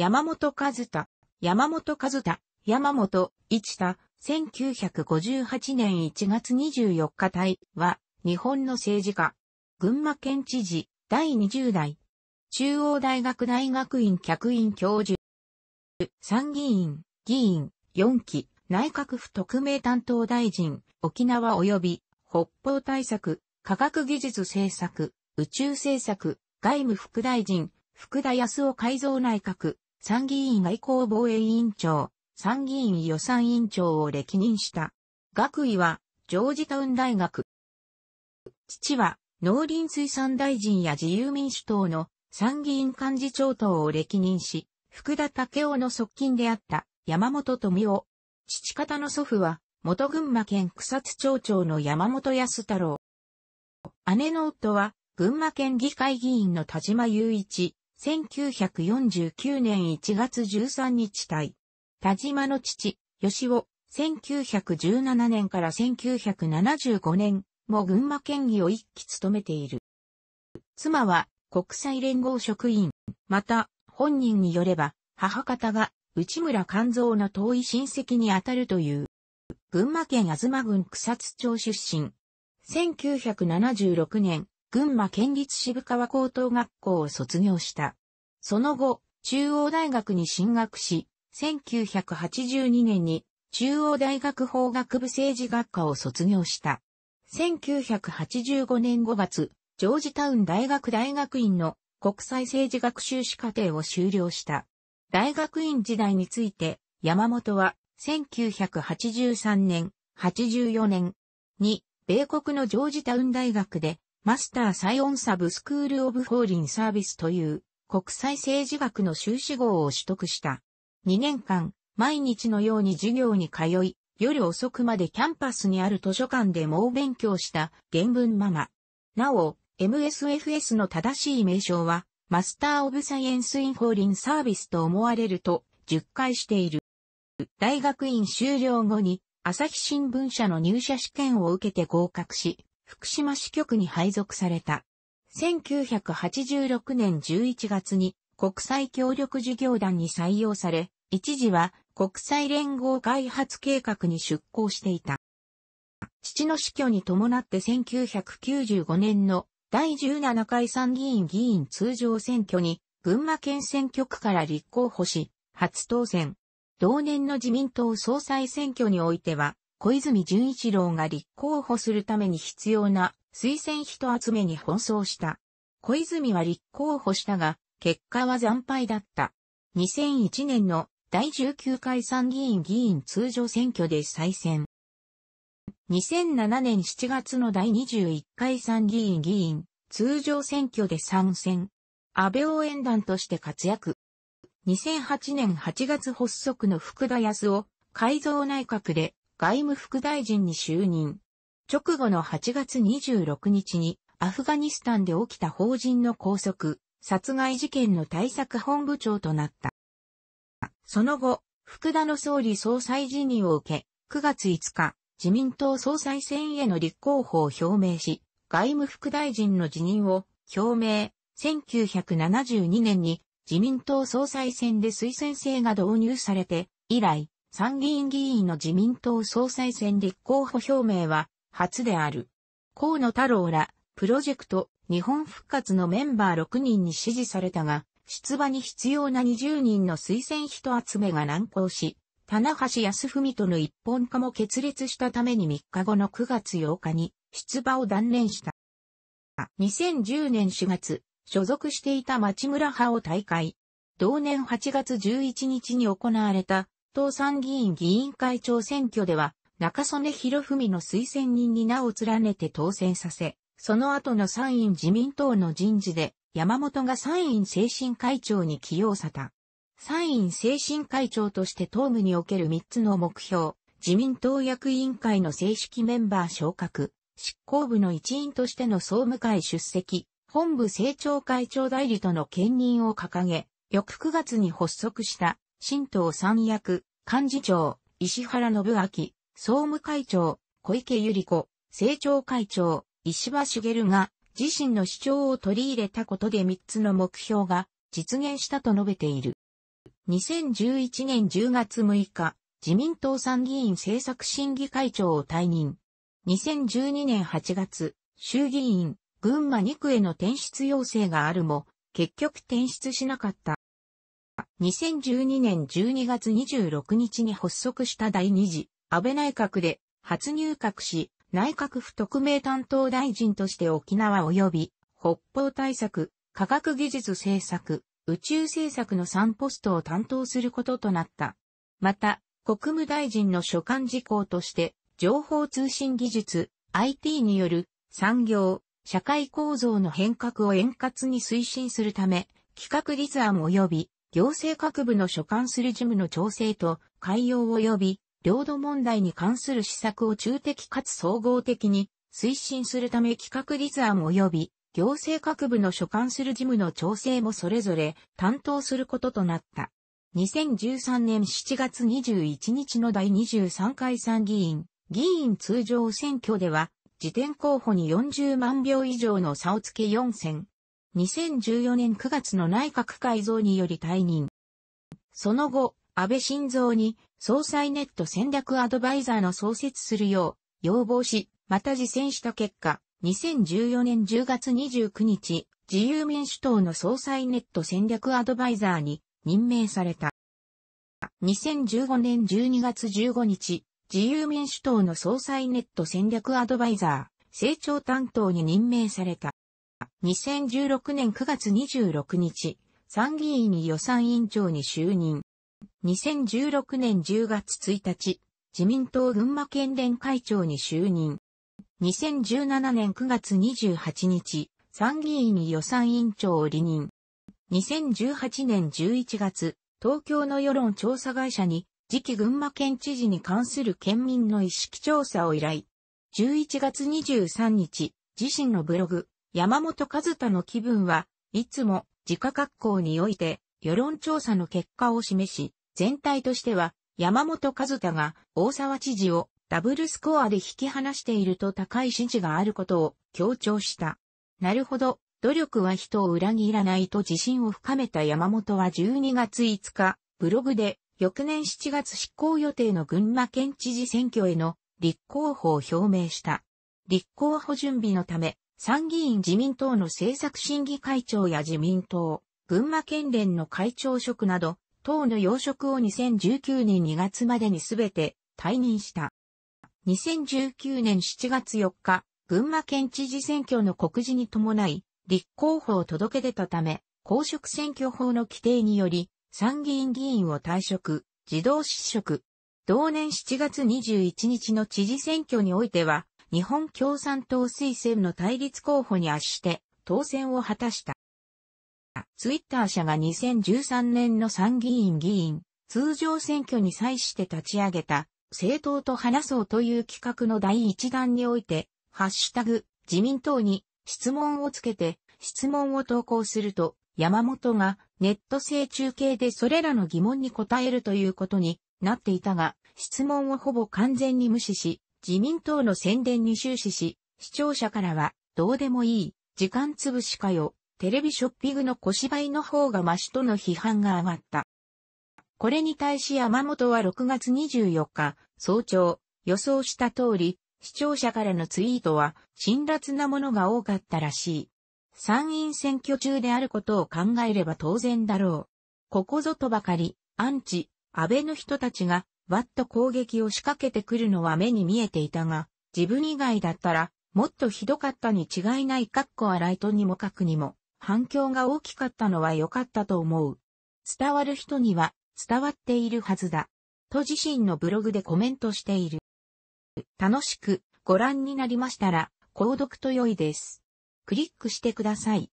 山本和太、山本和太、山本、一太、1958年1月24日隊は、日本の政治家、群馬県知事、第20代、中央大学大学院客員教授、参議院、議員、4期、内閣府特命担当大臣、沖縄及び北方対策、科学技術政策、宇宙政策、外務副大臣、福田康夫改造内閣、参議院外交防衛委員長、参議院予算委員長を歴任した。学位は、ジョージタウン大学。父は、農林水産大臣や自由民主党の参議院幹事長等を歴任し、福田武雄の側近であった山本富夫。父方の祖父は、元群馬県草津町長の山本康太郎。姉の夫は、群馬県議会議員の田島雄一、1949年1月13日対、田島の父、吉尾、1917年から1975年も群馬県議を一期務めている。妻は国際連合職員、また本人によれば母方が内村勘蔵の遠い親戚にあたるという。群馬県東郡草津町出身。1976年、群馬県立渋川高等学校を卒業した。その後、中央大学に進学し、1982年に中央大学法学部政治学科を卒業した。1985年5月、ジョージタウン大学大学院の国際政治学修士課程を修了した。大学院時代について、山本は1983年、84年に米国のジョージタウン大学でマスターサイオンサブスクールオブーリン・サービスという国際政治学の修士号を取得した。2年間、毎日のように授業に通い、夜遅くまでキャンパスにある図書館で猛勉強した原文ママ。なお、MSFS の正しい名称は、マスター・オブ・サイエンス・イン・フォーリン・サービスと思われると、10回している。大学院修了後に、朝日新聞社の入社試験を受けて合格し、福島支局に配属された。1986年11月に国際協力事業団に採用され、一時は国際連合開発計画に出向していた。父の死去に伴って1995年の第17回参議院議員通常選挙に群馬県選挙区から立候補し、初当選。同年の自民党総裁選挙においては、小泉純一郎が立候補するために必要な推薦人集めに奔走した。小泉は立候補したが、結果は惨敗だった。2001年の第19回参議院議員通常選挙で再選。2007年7月の第21回参議院議員通常選挙で参戦。安倍応援団として活躍。2008年8月発足の福田康夫改造内閣で外務副大臣に就任。直後の8月26日にアフガニスタンで起きた法人の拘束、殺害事件の対策本部長となった。その後、福田の総理総裁辞任を受け、9月5日、自民党総裁選への立候補を表明し、外務副大臣の辞任を表明。1972年に自民党総裁選で推薦制が導入されて、以来、参議院議員の自民党総裁選立候補表明は初である。河野太郎ら、プロジェクト、日本復活のメンバー6人に支持されたが、出馬に必要な20人の推薦人集めが難航し、棚橋康文との一本化も決裂したために3日後の9月8日に出馬を断念した。2010年4月、所属していた町村派を大会。同年8月11日に行われた党参議院議員会長選挙では、中曽根博文の推薦人に名を連ねて当選させ、その後の参院自民党の人事で、山本が参院精神会長に起用された。参院精神会長として党務における3つの目標、自民党役員会の正式メンバー昇格、執行部の一員としての総務会出席、本部政調会長代理との兼任を掲げ、翌9月に発足した、新党三役、幹事長、石原信明、総務会長、小池百合子、政調会長、石破茂が自身の主張を取り入れたことで3つの目標が実現したと述べている。2011年10月6日、自民党参議院政策審議会長を退任。2012年8月、衆議院、群馬2区への転出要請があるも、結局転出しなかった。2012年12月26日に発足した第2次安倍内閣で初入閣し、内閣府特命担当大臣として沖縄及び北方対策、科学技術政策、宇宙政策の3ポストを担当することとなった。また、国務大臣の所管事項として、情報通信技術、IT による産業、社会構造の変革を円滑に推進するため、企画立案及び行政各部の所管する事務の調整と海洋及び領土問題に関する施策を中的かつ総合的に推進するため企画立案及び行政各部の所管する事務の調整もそれぞれ担当することとなった。2013年7月21日の第23回参議院議員通常選挙では、時点候補に40万票以上の差をつけ4選2014年9月の内閣改造により退任。その後、安倍晋三に総裁ネット戦略アドバイザーの創設するよう要望し、また実践した結果、2014年10月29日、自由民主党の総裁ネット戦略アドバイザーに任命された。2015年12月15日、自由民主党の総裁ネット戦略アドバイザー、成長担当に任命された。2016年9月26日、参議院に予算委員長に就任。2016年10月1日、自民党群馬県連会長に就任。2017年9月28日、参議院に予算委員長を離任。2018年11月、東京の世論調査会社に、次期群馬県知事に関する県民の意識調査を依頼。11月23日、自身のブログ、山本和太の気分はいつも自家格好において世論調査の結果を示し、全体としては山本和太が大沢知事をダブルスコアで引き離していると高い支持があることを強調した。なるほど、努力は人を裏切らないと自信を深めた山本は12月5日、ブログで翌年7月執行予定の群馬県知事選挙への立候補を表明した。立候補準備のため、参議院自民党の政策審議会長や自民党、群馬県連の会長職など、党の要職を2019年2月までにすべて退任した。2019年7月4日、群馬県知事選挙の告示に伴い、立候補を届け出たため、公職選挙法の規定により、参議院議員を退職、自動失職。同年7月21日の知事選挙においては、日本共産党推薦の対立候補に圧して当選を果たした。ツイッター社が2013年の参議院議員、通常選挙に際して立ち上げた、政党と話そうという企画の第一弾において、ハッシュタグ、自民党に質問をつけて、質問を投稿すると、山本がネット性中継でそれらの疑問に答えるということになっていたが、質問をほぼ完全に無視し、自民党の宣伝に終始し、視聴者からは、どうでもいい、時間潰しかよ、テレビショッピングの小芝居の方がマシとの批判が上がった。これに対し山本は6月24日、早朝、予想した通り、視聴者からのツイートは、辛辣なものが多かったらしい。参院選挙中であることを考えれば当然だろう。ここぞとばかり、アンチ、安倍の人たちが、わっと攻撃を仕掛けてくるのは目に見えていたが、自分以外だったら、もっとひどかったに違いないカッコはライトにも書くにも、反響が大きかったのは良かったと思う。伝わる人には伝わっているはずだ。と自身のブログでコメントしている。楽しくご覧になりましたら、購読と良いです。クリックしてください。